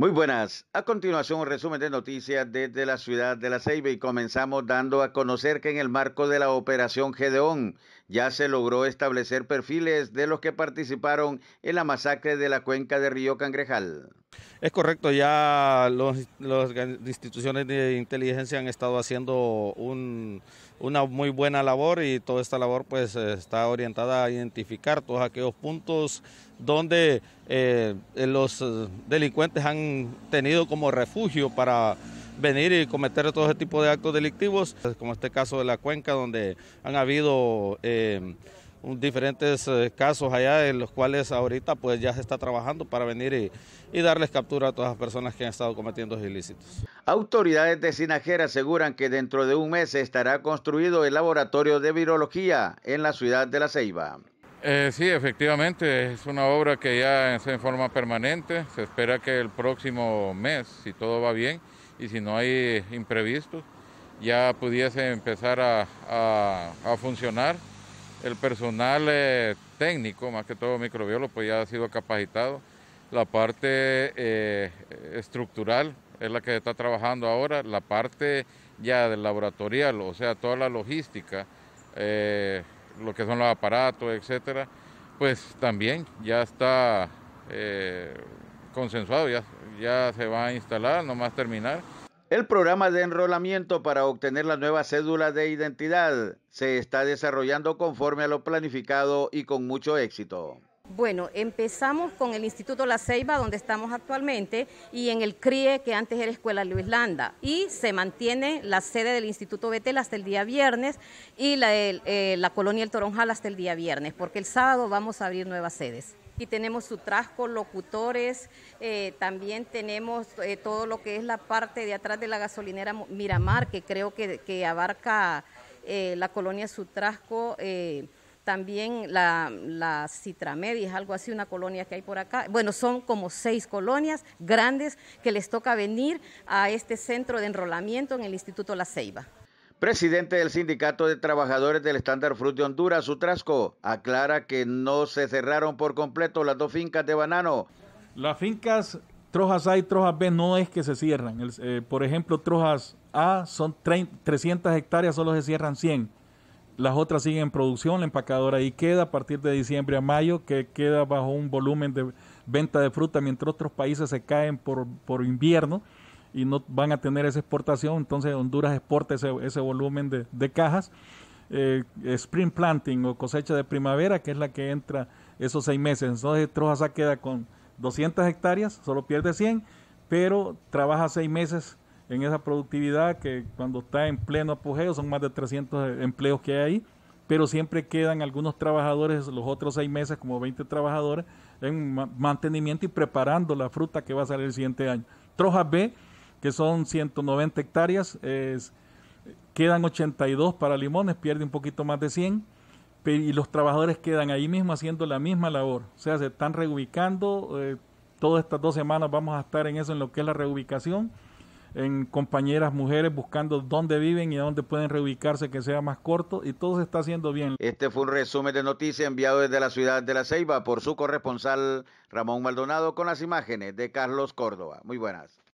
Muy buenas. A continuación, un resumen de noticias desde la ciudad de La Ceiba y comenzamos dando a conocer que en el marco de la operación Gedeón ya se logró establecer perfiles de los que participaron en la masacre de la cuenca de Río Cangrejal. Es correcto, ya las instituciones de inteligencia han estado haciendo una muy buena labor y toda esta labor pues está orientada a identificar todos aquellos puntos donde eh, los eh, delincuentes han tenido como refugio para venir y cometer todo ese tipo de actos delictivos, como este caso de la cuenca donde han habido... Eh, diferentes eh, casos allá en los cuales ahorita pues ya se está trabajando para venir y, darles captura a todas las personas que han estado cometiendo ilícitos. Autoridades de Sinajera aseguran que dentro de un mes estará construido el laboratorio de virología en la ciudad de La Ceiba. Eh, sí, efectivamente, es una obra que ya es en forma permanente. Se espera que el próximo mes, si todo va bien y si no hay imprevistos, ya pudiese empezar a, a funcionar el personal eh, técnico, más que todo microbiólogo, pues ya ha sido capacitado. La parte eh, estructural es la que está trabajando ahora, la parte ya del laboratorial, o sea, toda la logística, eh, lo que son los aparatos, etcétera, pues también ya está consensuado, ya, ya se va a instalar, nomás terminar. El programa de enrolamiento para obtener la nueva cédula de identidad se está desarrollando conforme a lo planificado y con mucho éxito. Bueno, empezamos con el Instituto La Ceiba, donde estamos actualmente, y en el CRIE, que antes era Escuela Luis Landa. Y se mantiene la sede del Instituto Betel hasta el día viernes y la, eh, la colonia El Toronjal hasta el día viernes, porque el sábado vamos a abrir nuevas sedes. Aquí tenemos Sutrasco, locutores, eh, también tenemos eh, todo lo que es la parte de atrás de la gasolinera Miramar, que creo que, abarca eh, la colonia Sutrasco, también la, Citramedia es algo así, una colonia que hay por acá. Bueno, son como seis colonias grandes que les toca venir a este centro de enrolamiento en el Instituto La Ceiba. Presidente del Sindicato de Trabajadores del Standard Fruit de Honduras, Sutrasco, aclara que no se cerraron por completo las dos fincas de banano. Las fincas Trojas A y Trojas B no es que se cierran. Eh, por ejemplo, Trojas A son 300 hectáreas, solo se cierran 100. Las otras siguen en producción, la empacadora ahí queda a partir de diciembre a mayo, que queda bajo un volumen de venta de fruta, mientras otros países se caen por invierno y no van a tener esa exportación, entonces Honduras exporta ese, volumen de, cajas. Eh, spring planting o cosecha de primavera, que es la que entra esos seis meses. Entonces Trojasa queda con 200 hectáreas, solo pierde 100, pero trabaja seis meses en esa productividad que cuando está en pleno apogeo son más de 300 empleos que hay ahí, pero siempre quedan algunos trabajadores, los otros seis meses, como 20 trabajadores, en mantenimiento y preparando la fruta que va a salir el siguiente año. Trojas B que son 190 hectáreas, quedan 82 para Limones, pierde un poquito más de 100, y los trabajadores quedan ahí mismo haciendo la misma labor, o sea, se están reubicando, eh, todas estas dos semanas vamos a estar en eso, en lo que es la reubicación, en compañeras mujeres buscando dónde viven y dónde pueden reubicarse que sea más corto y todo se está haciendo bien. Este fue un resumen de noticias enviado desde la ciudad de La Ceiba por su corresponsal Ramón Maldonado con las imágenes de Carlos Córdoba. Muy buenas.